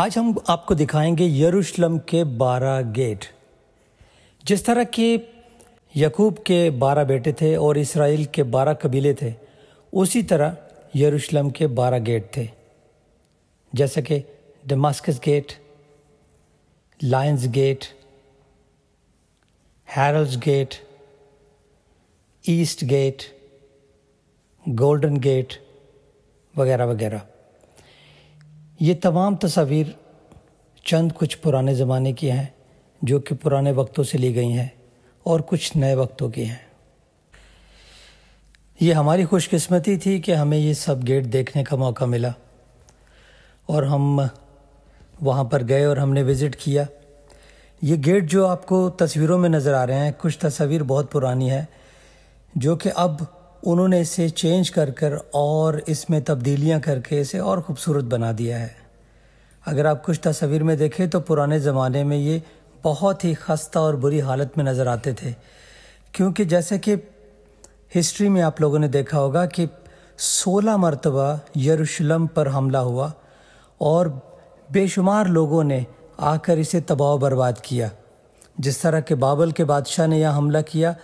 आज हम आपको दिखाएंगे यरूशलम के बारह गेट जिस तरह के यकूब के बारह बेटे थे और इसराइल के बारह कबीले थे उसी तरह यरूशलम के बारह गेट थे जैसे कि Damascus gate lions gate Herod's gate east gate golden gate वगैरह वगैरह ये तमाम तस्वीर चंद कुछ पुराने ज़माने की हैं जो कि पुराने वक्तों से ली गई हैं और कुछ नए वक्तों की हैं ये हमारी खुशकिस्मती थी कि हमें ये सब गेट देखने का मौका मिला और हम वहाँ पर गए और हमने विज़िट किया ये गेट जो आपको तस्वीरों में नज़र आ रहे हैं कुछ तस्वीर बहुत पुरानी है जो कि अब उन्होंने इसे चेंज कर कर और इसमें तब्दीलियाँ करके इसे और ख़ूबसूरत बना दिया है अगर आप कुछ तस्वीर में देखें तो पुराने ज़माने में ये बहुत ही खस्ता और बुरी हालत में नज़र आते थे क्योंकि जैसे कि हिस्ट्री में आप लोगों ने देखा होगा कि सोलह मरतबा यरूशलम पर हमला हुआ और बेशुमार लोगों ने आकर इसे तबाह बर्बाद किया जिस तरह के बाबल के बादशाह ने यह हमला किया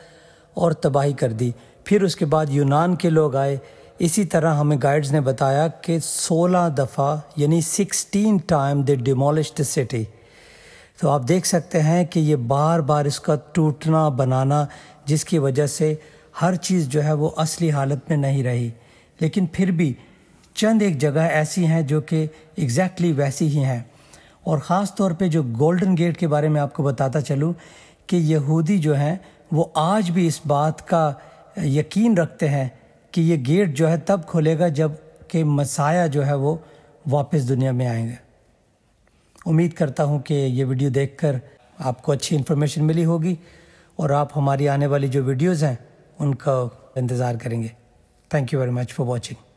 और तबाही कर दी फिर उसके बाद यूनान के लोग आए इसी तरह हमें गाइड्स ने बताया कि 16 दफ़ा यानी 16 time they demolish the city तो आप देख सकते हैं कि ये बार बार इसका टूटना बनाना जिसकी वजह से हर चीज़ जो है वो असली हालत में नहीं रही लेकिन फिर भी चंद एक जगह ऐसी हैं जो कि एग्जैक्टली exactly वैसी ही हैं और ख़ास तौर पे जो गोल्डन गेट के बारे में आपको बताता चलूँ कि यहूदी जो हैं वो आज भी इस बात का यकीन रखते हैं कि ये गेट जो है तब खोलेगा जब के मसाया जो है वो वापस दुनिया में आएंगे उम्मीद करता हूँ कि ये वीडियो देखकर आपको अच्छी इन्फॉर्मेशन मिली होगी और आप हमारी आने वाली जो वीडियोज़ हैं उनका इंतज़ार करेंगे thank you very much for watching